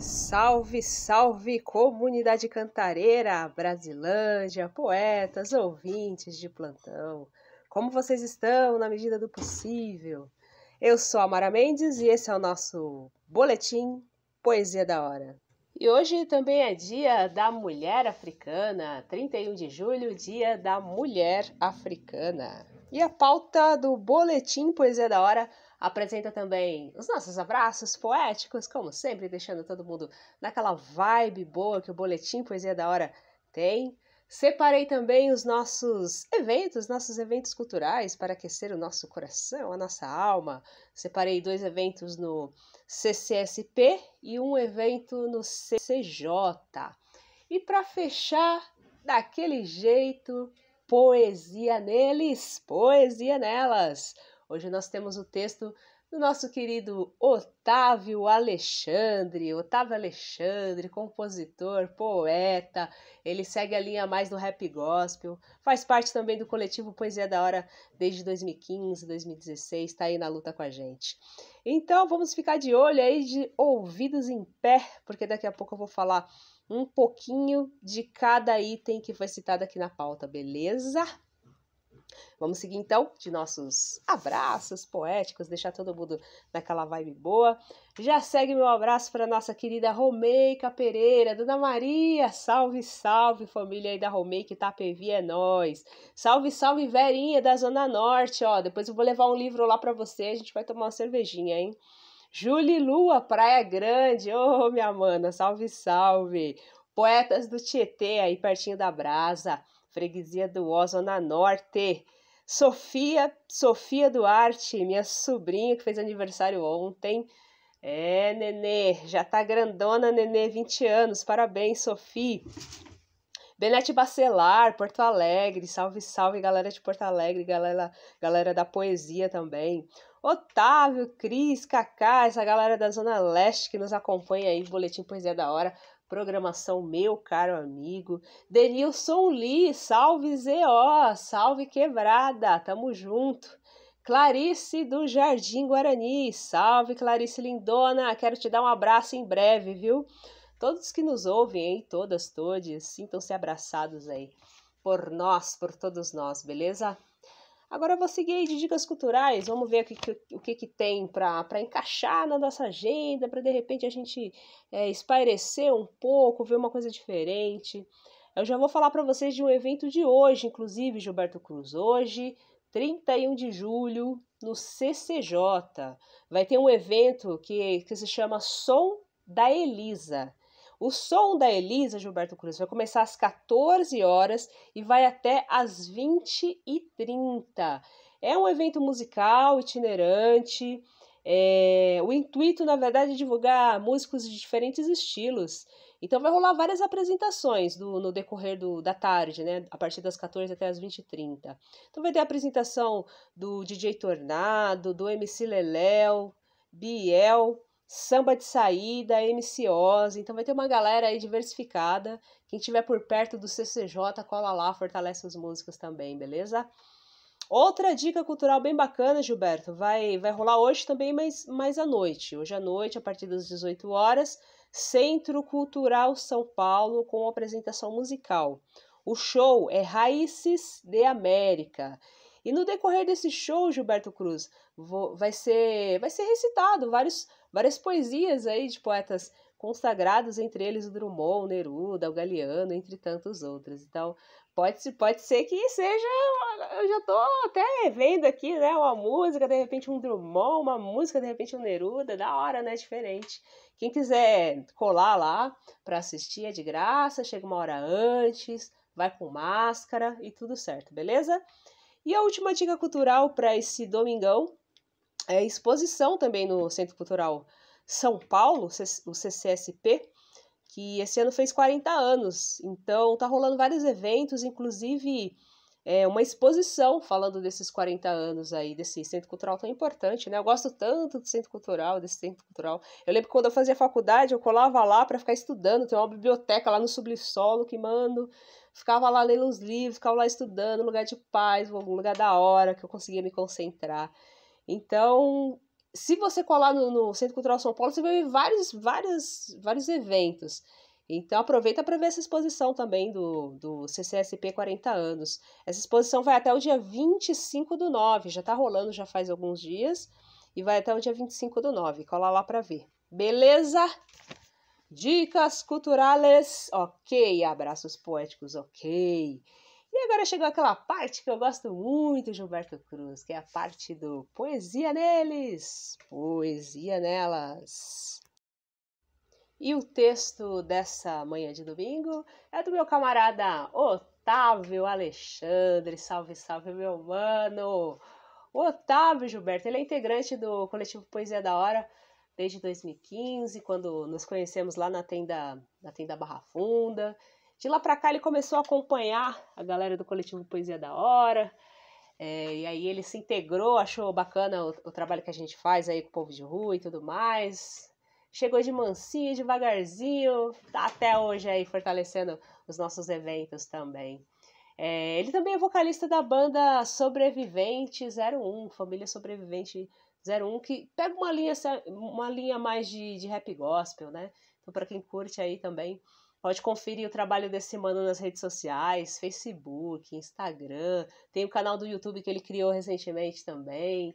Salve, salve comunidade cantareira, Brasilândia, poetas, ouvintes de plantão. Como vocês estão na medida do possível? Eu sou a Mara Mendes e esse é o nosso boletim Poesia da Hora. E hoje também é Dia da Mulher Africana, 31 de julho, Dia da Mulher Africana. E a pauta do boletim Poesia da Hora Apresenta também os nossos abraços poéticos, como sempre, deixando todo mundo naquela vibe boa que o Boletim Poesia da Hora tem. Separei também os nossos eventos, nossos eventos culturais para aquecer o nosso coração, a nossa alma. Separei dois eventos no CCSP e um evento no CCJ. E para fechar, daquele jeito, poesia neles, poesia nelas. Hoje nós temos o texto do nosso querido Otávio Alexandre, Otávio Alexandre, compositor, poeta, ele segue a linha mais do rap gospel, faz parte também do coletivo Poesia da Hora desde 2015, 2016, está aí na luta com a gente. Então vamos ficar de olho aí de ouvidos em pé, porque daqui a pouco eu vou falar um pouquinho de cada item que foi citado aqui na pauta, beleza? Vamos seguir então de nossos abraços poéticos, deixar todo mundo naquela vibe boa. Já segue meu abraço para nossa querida Romeica Pereira, Dona Maria, salve, salve família aí da Romeica Itapevi é nós. Salve, salve Verinha da Zona Norte, ó, depois eu vou levar um livro lá para você, a gente vai tomar uma cervejinha, hein? Júlia Lua, Praia Grande, ô oh, minha mana, salve, salve. Poetas do Tietê aí pertinho da Brasa freguesia do Ó, na Norte. Sofia, Sofia Duarte, minha sobrinha que fez aniversário ontem. É, Nenê, já tá grandona, Nenê, 20 anos. Parabéns, Sofia. Benete Bacelar, Porto Alegre, salve, salve, galera de Porto Alegre, galera, galera da poesia também. Otávio, Cris, Cacá, essa galera da Zona Leste que nos acompanha aí, Boletim Poesia da Hora programação, meu caro amigo. Denilson Lee, salve ZO, salve quebrada, tamo junto. Clarice do Jardim Guarani, salve Clarice lindona, quero te dar um abraço em breve, viu? Todos que nos ouvem, hein? todas, todes, sintam-se abraçados aí por nós, por todos nós, beleza? Agora eu vou seguir aí de dicas culturais, vamos ver o que, o que, que tem para encaixar na nossa agenda, para de repente a gente é, espairecer um pouco, ver uma coisa diferente. Eu já vou falar para vocês de um evento de hoje, inclusive, Gilberto Cruz. Hoje, 31 de julho, no CCJ, vai ter um evento que, que se chama Som da Elisa. O som da Elisa Gilberto Cruz vai começar às 14 horas e vai até às 20h30. É um evento musical itinerante. É... O intuito, na verdade, é divulgar músicos de diferentes estilos. Então vai rolar várias apresentações do, no decorrer do, da tarde, né? A partir das 14 até as 20h30. Então vai ter a apresentação do DJ Tornado, do MC Leléo, Biel, samba de saída, MC Oz, então vai ter uma galera aí diversificada. Quem tiver por perto do CCJ, cola lá, fortalece as músicas também, beleza? Outra dica cultural bem bacana, Gilberto, vai, vai rolar hoje também, mas mais à noite. Hoje à noite, a partir das 18 horas, Centro Cultural São Paulo com apresentação musical. O show é Raízes de América. E no decorrer desse show, Gilberto Cruz, vou, vai ser vai ser recitado vários várias poesias aí de poetas consagrados, entre eles o Drummond, o Neruda, o Galeano, entre tantos outros. Então, pode, pode ser que seja. Eu já estou até vendo aqui, né? Uma música, de repente um Drummond, uma música, de repente um Neruda, da hora, né? Diferente. Quem quiser colar lá para assistir é de graça, chega uma hora antes, vai com máscara e tudo certo, beleza? E a última dica cultural para esse domingão é, exposição também no Centro Cultural São Paulo, o CCSP, que esse ano fez 40 anos. Então tá rolando vários eventos, inclusive é, uma exposição falando desses 40 anos aí, desse centro cultural tão importante, né? Eu gosto tanto do centro cultural, desse centro cultural. Eu lembro que quando eu fazia faculdade, eu colava lá para ficar estudando, tem uma biblioteca lá no subsolo que mando, ficava lá lendo os livros, ficava lá estudando, lugar de paz, um lugar da hora que eu conseguia me concentrar. Então, se você colar no, no Centro Cultural São Paulo, você vai ver vários, vários, vários eventos. Então aproveita para ver essa exposição também do, do CCSP 40 anos. Essa exposição vai até o dia 25 do 9, já está rolando já faz alguns dias, e vai até o dia 25 do 9. Cola lá para ver. Beleza? Dicas culturais, ok. Abraços poéticos, ok. E agora chegou aquela parte que eu gosto muito Gilberto Cruz, que é a parte do Poesia Neles, Poesia Nelas. E o texto dessa manhã de domingo é do meu camarada Otávio Alexandre. Salve, salve, meu mano! Otávio Gilberto, ele é integrante do coletivo Poesia da Hora desde 2015, quando nos conhecemos lá na tenda, na tenda Barra Funda. De lá para cá ele começou a acompanhar a galera do coletivo Poesia da Hora, é, e aí ele se integrou, achou bacana o, o, trabalho que a gente faz aí com o povo de rua e tudo mais. Chegou de mansinho, devagarzinho, tá até hoje aí fortalecendo os nossos eventos também. É, ele também é vocalista da banda Sobrevivente 01, Família Sobrevivente 01, que pega uma linha, uma linha mais de, de rap gospel, né? Então, para quem curte aí também, Pode conferir o trabalho desse mano nas redes sociais, Facebook, Instagram. Tem o canal do YouTube que ele criou recentemente também.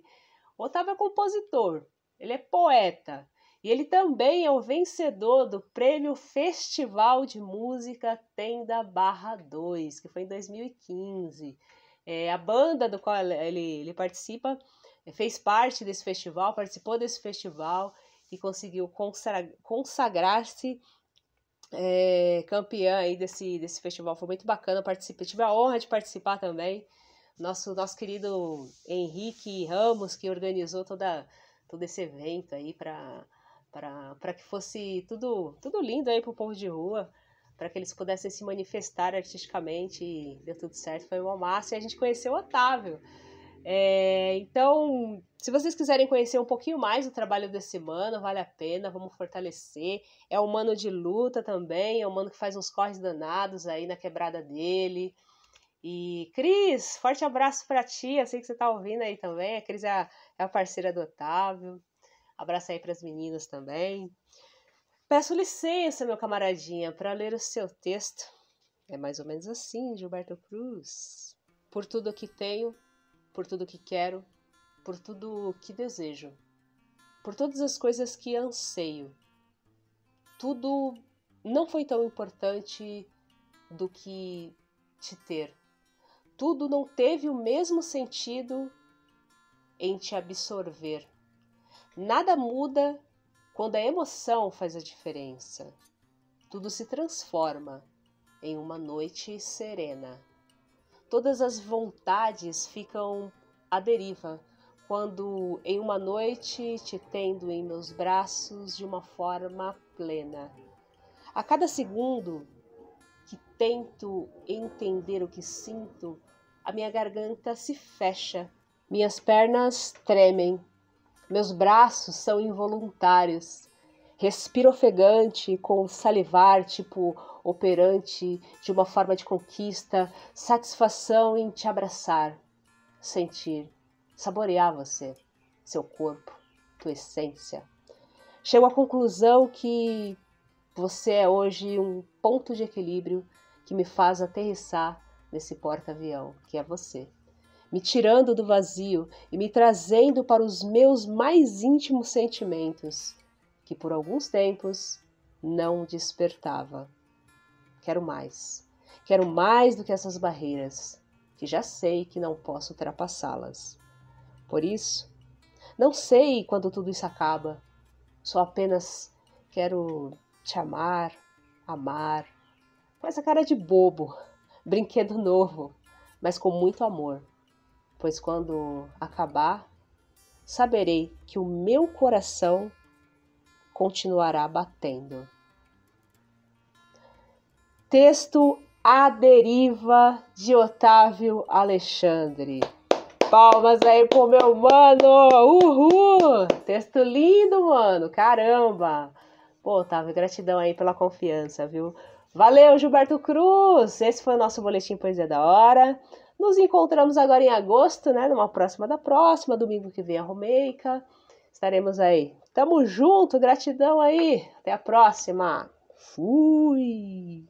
O Otávio é compositor, ele é poeta. E ele também é o vencedor do Prêmio Festival de Música Tenda Barra 2, que foi em 2015. É, a banda do qual ele, ele participa é, fez parte desse festival, participou desse festival e conseguiu consagrar-se é, campeã aí desse, desse festival. Foi muito bacana, participar tive a honra de participar também. Nosso, nosso querido Henrique Ramos, que organizou toda, todo esse evento aí para que fosse tudo, tudo lindo aí para o povo de rua, para que eles pudessem se manifestar artisticamente. deu tudo certo, foi uma massa. E a gente conheceu o Otávio é, então, se vocês quiserem conhecer um pouquinho mais do trabalho desse mano, vale a pena, vamos fortalecer. É um mano de luta também, é um mano que faz uns corres danados aí na quebrada dele. E Cris, forte abraço para ti, eu sei que você tá ouvindo aí também. A Cris é a, é a parceira do Otávio. Abraço aí para as meninas também. Peço licença, meu camaradinha, para ler o seu texto. É mais ou menos assim, Gilberto Cruz. Por tudo que tenho, por tudo que quero, por tudo que desejo, por todas as coisas que anseio. Tudo não foi tão importante do que te ter. Tudo não teve o mesmo sentido em te absorver. Nada muda quando a emoção faz a diferença. Tudo se transforma em uma noite serena. Todas as vontades ficam à deriva quando em uma noite te tendo em meus braços de uma forma plena. A cada segundo que tento entender o que sinto, a minha garganta se fecha, minhas pernas tremem, meus braços são involuntários respira ofegante, com salivar, tipo operante, de uma forma de conquista, satisfação em te abraçar, sentir, saborear você, seu corpo, tua essência. Chego à conclusão que você é hoje um ponto de equilíbrio que me faz aterrissar nesse porta-avião, que é você. Me tirando do vazio e me trazendo para os meus mais íntimos sentimentos que por alguns tempos não despertava. Quero mais. Quero mais do que essas barreiras, que já sei que não posso ultrapassá-las. Por isso, não sei quando tudo isso acaba. Só apenas quero te amar, amar, com essa cara de bobo, brinquedo novo, mas com muito amor. Pois quando acabar, saberei que o meu coração continuará batendo. Texto A Deriva de Otávio Alexandre. Palmas aí pro meu mano! Uhul! Texto lindo, mano! Caramba! Pô, Otávio, gratidão aí pela confiança, viu? Valeu, Gilberto Cruz! Esse foi o nosso Boletim Poesia da Hora. Nos encontramos agora em agosto, né? Numa próxima da próxima, domingo que vem a Romeica. Estaremos aí Tamo junto, gratidão aí. Até a próxima. Fui.